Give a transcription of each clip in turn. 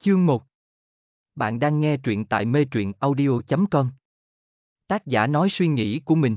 Chương 1 Bạn đang nghe truyện tại mê truyện audio.com Tác giả nói suy nghĩ của mình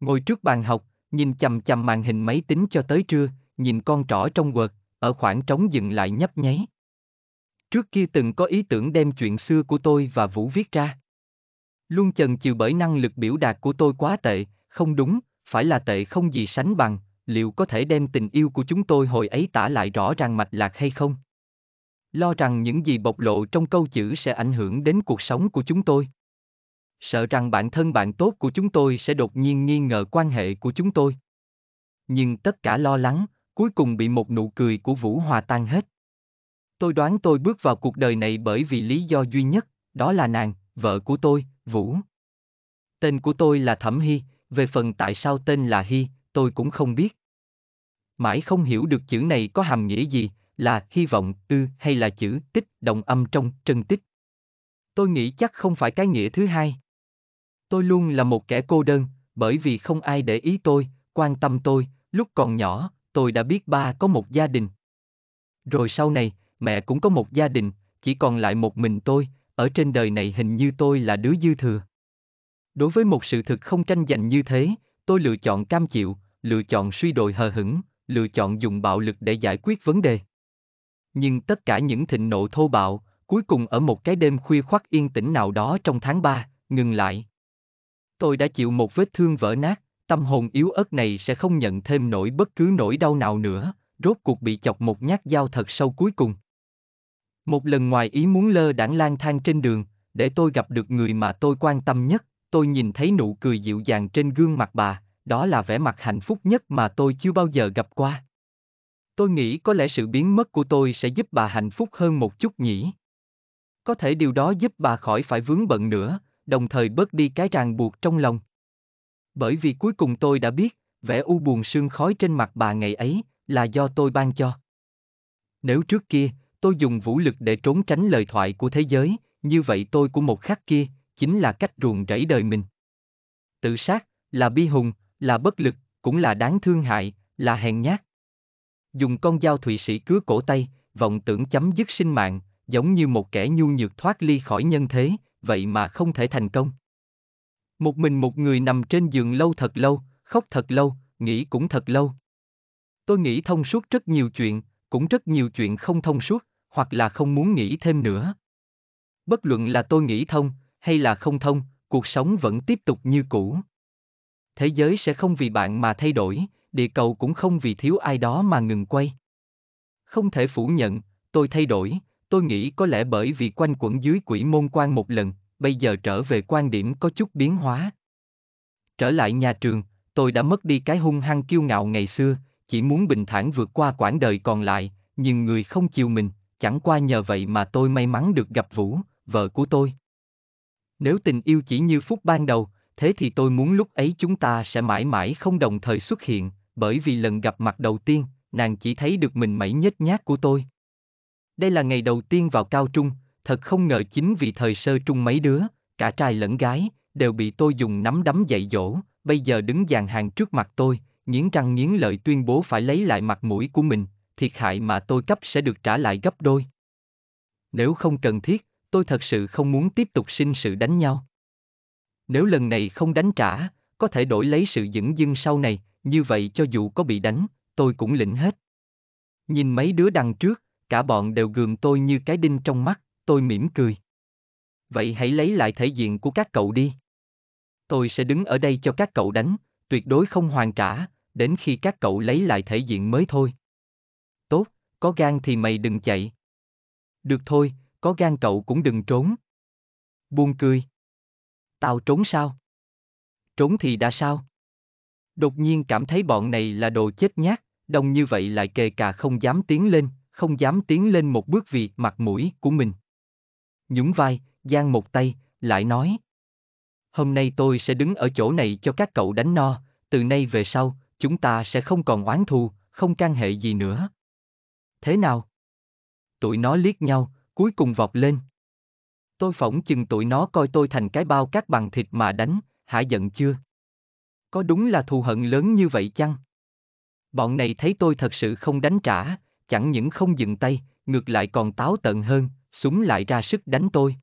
Ngồi trước bàn học, nhìn chầm chầm màn hình máy tính cho tới trưa, nhìn con trỏ trong Word, ở khoảng trống dừng lại nhấp nháy. Trước kia từng có ý tưởng đem chuyện xưa của tôi và Vũ viết ra. Luôn chần chừ bởi năng lực biểu đạt của tôi quá tệ, không đúng, phải là tệ không gì sánh bằng, liệu có thể đem tình yêu của chúng tôi hồi ấy tả lại rõ ràng mạch lạc hay không? lo rằng những gì bộc lộ trong câu chữ sẽ ảnh hưởng đến cuộc sống của chúng tôi sợ rằng bản thân bạn tốt của chúng tôi sẽ đột nhiên nghi ngờ quan hệ của chúng tôi nhưng tất cả lo lắng cuối cùng bị một nụ cười của vũ hòa tan hết tôi đoán tôi bước vào cuộc đời này bởi vì lý do duy nhất đó là nàng vợ của tôi vũ tên của tôi là thẩm hy về phần tại sao tên là hy tôi cũng không biết mãi không hiểu được chữ này có hàm nghĩa gì là hy vọng, ư, hay là chữ tích động âm trong trân tích. Tôi nghĩ chắc không phải cái nghĩa thứ hai. Tôi luôn là một kẻ cô đơn, bởi vì không ai để ý tôi, quan tâm tôi, lúc còn nhỏ, tôi đã biết ba có một gia đình. Rồi sau này, mẹ cũng có một gia đình, chỉ còn lại một mình tôi, ở trên đời này hình như tôi là đứa dư thừa. Đối với một sự thực không tranh giành như thế, tôi lựa chọn cam chịu, lựa chọn suy đồi hờ hững, lựa chọn dùng bạo lực để giải quyết vấn đề nhưng tất cả những thịnh nộ thô bạo, cuối cùng ở một cái đêm khuya khoắt yên tĩnh nào đó trong tháng 3, ngừng lại. Tôi đã chịu một vết thương vỡ nát, tâm hồn yếu ớt này sẽ không nhận thêm nổi bất cứ nỗi đau nào nữa, rốt cuộc bị chọc một nhát dao thật sâu cuối cùng. Một lần ngoài ý muốn lơ đãng lang thang trên đường, để tôi gặp được người mà tôi quan tâm nhất, tôi nhìn thấy nụ cười dịu dàng trên gương mặt bà, đó là vẻ mặt hạnh phúc nhất mà tôi chưa bao giờ gặp qua. Tôi nghĩ có lẽ sự biến mất của tôi sẽ giúp bà hạnh phúc hơn một chút nhỉ. Có thể điều đó giúp bà khỏi phải vướng bận nữa, đồng thời bớt đi cái ràng buộc trong lòng. Bởi vì cuối cùng tôi đã biết, vẻ u buồn sương khói trên mặt bà ngày ấy là do tôi ban cho. Nếu trước kia, tôi dùng vũ lực để trốn tránh lời thoại của thế giới, như vậy tôi của một khắc kia, chính là cách ruồng rẫy đời mình. Tự sát, là bi hùng, là bất lực, cũng là đáng thương hại, là hèn nhát dùng con dao thụy sĩ cứa cổ tay, vọng tưởng chấm dứt sinh mạng, giống như một kẻ nhu nhược thoát ly khỏi nhân thế, vậy mà không thể thành công. Một mình một người nằm trên giường lâu thật lâu, khóc thật lâu, nghĩ cũng thật lâu. Tôi nghĩ thông suốt rất nhiều chuyện, cũng rất nhiều chuyện không thông suốt, hoặc là không muốn nghĩ thêm nữa. Bất luận là tôi nghĩ thông, hay là không thông, cuộc sống vẫn tiếp tục như cũ. Thế giới sẽ không vì bạn mà thay đổi, địa cầu cũng không vì thiếu ai đó mà ngừng quay. Không thể phủ nhận, tôi thay đổi, tôi nghĩ có lẽ bởi vì quanh quẩn dưới quỷ môn quan một lần, bây giờ trở về quan điểm có chút biến hóa. Trở lại nhà trường, tôi đã mất đi cái hung hăng kiêu ngạo ngày xưa, chỉ muốn bình thản vượt qua quãng đời còn lại, nhưng người không chiều mình, chẳng qua nhờ vậy mà tôi may mắn được gặp Vũ, vợ của tôi. Nếu tình yêu chỉ như phút ban đầu, thế thì tôi muốn lúc ấy chúng ta sẽ mãi mãi không đồng thời xuất hiện, bởi vì lần gặp mặt đầu tiên, nàng chỉ thấy được mình mẩy nhếch nhác của tôi. Đây là ngày đầu tiên vào cao trung, thật không ngờ chính vì thời sơ trung mấy đứa, cả trai lẫn gái, đều bị tôi dùng nắm đấm dạy dỗ, bây giờ đứng dàn hàng trước mặt tôi, nghiến răng nghiến lợi tuyên bố phải lấy lại mặt mũi của mình, thiệt hại mà tôi cấp sẽ được trả lại gấp đôi. Nếu không cần thiết, tôi thật sự không muốn tiếp tục sinh sự đánh nhau. Nếu lần này không đánh trả, có thể đổi lấy sự dững dưng sau này, như vậy cho dù có bị đánh, tôi cũng lĩnh hết. Nhìn mấy đứa đằng trước, cả bọn đều gườm tôi như cái đinh trong mắt, tôi mỉm cười. Vậy hãy lấy lại thể diện của các cậu đi. Tôi sẽ đứng ở đây cho các cậu đánh, tuyệt đối không hoàn trả, đến khi các cậu lấy lại thể diện mới thôi. Tốt, có gan thì mày đừng chạy. Được thôi, có gan cậu cũng đừng trốn. Buông cười. Tao trốn sao? Trốn thì đã sao? đột nhiên cảm thấy bọn này là đồ chết nhát, đông như vậy lại kề cả không dám tiến lên, không dám tiến lên một bước vì mặt mũi của mình. nhún vai, giang một tay, lại nói. Hôm nay tôi sẽ đứng ở chỗ này cho các cậu đánh no, từ nay về sau, chúng ta sẽ không còn oán thù, không can hệ gì nữa. Thế nào? Tụi nó liếc nhau, cuối cùng vọt lên. Tôi phỏng chừng tụi nó coi tôi thành cái bao cát bằng thịt mà đánh, hả giận chưa? có đúng là thù hận lớn như vậy chăng? Bọn này thấy tôi thật sự không đánh trả, chẳng những không dừng tay, ngược lại còn táo tận hơn, súng lại ra sức đánh tôi.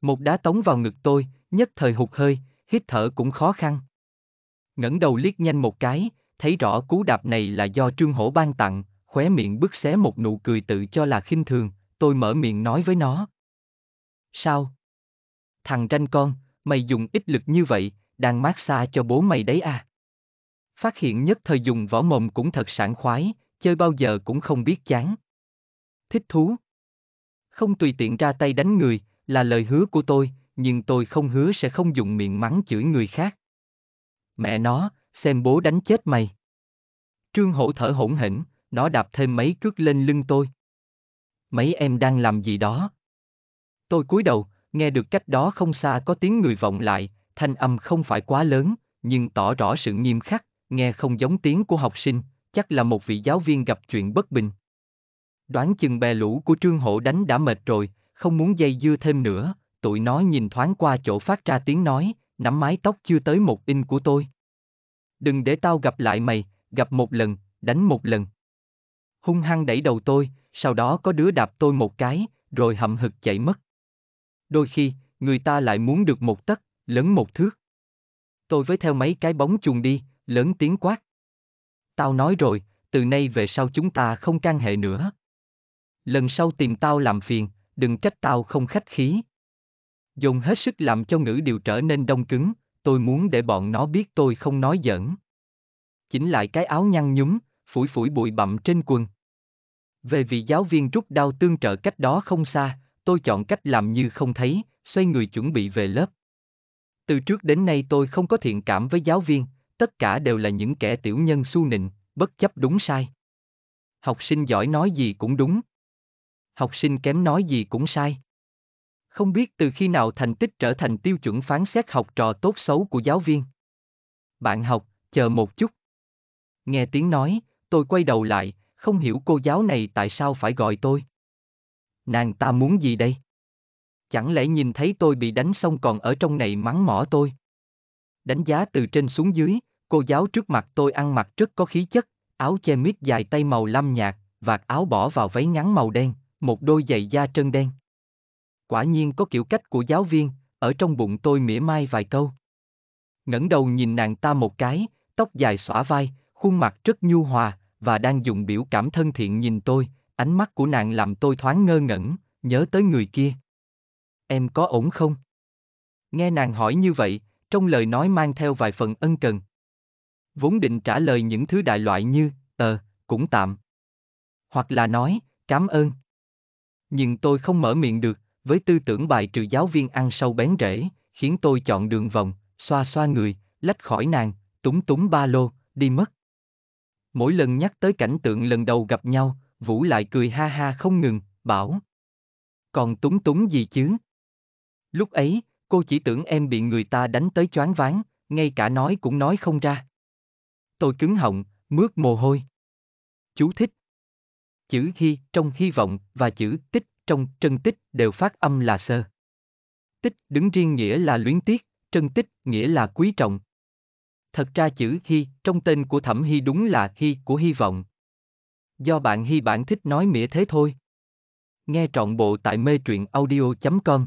Một đá tống vào ngực tôi, nhất thời hụt hơi, hít thở cũng khó khăn. ngẩng đầu liếc nhanh một cái, thấy rõ cú đạp này là do Trương Hổ ban tặng, khóe miệng bứt xé một nụ cười tự cho là khinh thường, tôi mở miệng nói với nó. Sao? Thằng ranh con, mày dùng ít lực như vậy, đang mát xa cho bố mày đấy à. Phát hiện nhất thời dùng võ mồm cũng thật sảng khoái, chơi bao giờ cũng không biết chán. Thích thú. Không tùy tiện ra tay đánh người, là lời hứa của tôi, nhưng tôi không hứa sẽ không dùng miệng mắng chửi người khác. Mẹ nó, xem bố đánh chết mày. Trương hổ thở hổn hển, nó đạp thêm mấy cước lên lưng tôi. Mấy em đang làm gì đó? Tôi cúi đầu, nghe được cách đó không xa có tiếng người vọng lại, thanh âm không phải quá lớn, nhưng tỏ rõ sự nghiêm khắc, nghe không giống tiếng của học sinh, chắc là một vị giáo viên gặp chuyện bất bình. Đoán chừng bè lũ của Trương Hộ đánh đã mệt rồi, không muốn dây dưa thêm nữa, tụi nó nhìn thoáng qua chỗ phát ra tiếng nói, nắm mái tóc chưa tới một in của tôi. Đừng để tao gặp lại mày, gặp một lần, đánh một lần. Hung hăng đẩy đầu tôi, sau đó có đứa đạp tôi một cái, rồi hậm hực chạy mất. Đôi khi, người ta lại muốn được một tấc, lớn một thước. Tôi với theo mấy cái bóng chuồng đi, lớn tiếng quát. Tao nói rồi, từ nay về sau chúng ta không can hệ nữa. Lần sau tìm tao làm phiền, đừng trách tao không khách khí. Dùng hết sức làm cho ngữ điều trở nên đông cứng, tôi muốn để bọn nó biết tôi không nói giỡn. Chỉnh lại cái áo nhăn nhúm, phủi phủi bụi bặm trên quần. Về vị giáo viên rút đau tương trợ cách đó không xa, tôi chọn cách làm như không thấy, xoay người chuẩn bị về lớp. Từ trước đến nay tôi không có thiện cảm với giáo viên, tất cả đều là những kẻ tiểu nhân su nịnh, bất chấp đúng sai. Học sinh giỏi nói gì cũng đúng. Học sinh kém nói gì cũng sai. Không biết từ khi nào thành tích trở thành tiêu chuẩn phán xét học trò tốt xấu của giáo viên. Bạn học, chờ một chút. Nghe tiếng nói, tôi quay đầu lại, không hiểu cô giáo này tại sao phải gọi tôi. Nàng ta muốn gì đây? Chẳng lẽ nhìn thấy tôi bị đánh xong còn ở trong này mắng mỏ tôi? Đánh giá từ trên xuống dưới, cô giáo trước mặt tôi ăn mặc rất có khí chất, áo che mít dài tay màu lam nhạt, vạt áo bỏ vào váy ngắn màu đen, một đôi giày da trơn đen. Quả nhiên có kiểu cách của giáo viên, ở trong bụng tôi mỉa mai vài câu. ngẩng đầu nhìn nàng ta một cái, tóc dài xõa vai, khuôn mặt rất nhu hòa, và đang dùng biểu cảm thân thiện nhìn tôi, ánh mắt của nàng làm tôi thoáng ngơ ngẩn, nhớ tới người kia, em có ổn không? Nghe nàng hỏi như vậy, trong lời nói mang theo vài phần ân cần. Vốn định trả lời những thứ đại loại như, ờ, cũng tạm. Hoặc là nói, cảm ơn. Nhưng tôi không mở miệng được, với tư tưởng bài trừ giáo viên ăn sâu bén rễ, khiến tôi chọn đường vòng, xoa xoa người, lách khỏi nàng, túng túng ba lô, đi mất. Mỗi lần nhắc tới cảnh tượng lần đầu gặp nhau, Vũ lại cười ha ha không ngừng, bảo. Còn túng túng gì chứ? Lúc ấy, cô chỉ tưởng em bị người ta đánh tới choáng váng, ngay cả nói cũng nói không ra. Tôi cứng họng, mướt mồ hôi. Chú thích. Chữ hy trong hy vọng và chữ tích trong trân tích đều phát âm là sơ. Tích đứng riêng nghĩa là luyến tiếc, trân tích nghĩa là quý trọng. Thật ra chữ hy trong tên của thẩm hy đúng là hy của hy vọng. Do bạn hy bạn thích nói mỉa thế thôi. Nghe trọn bộ tại mê truyện audio.com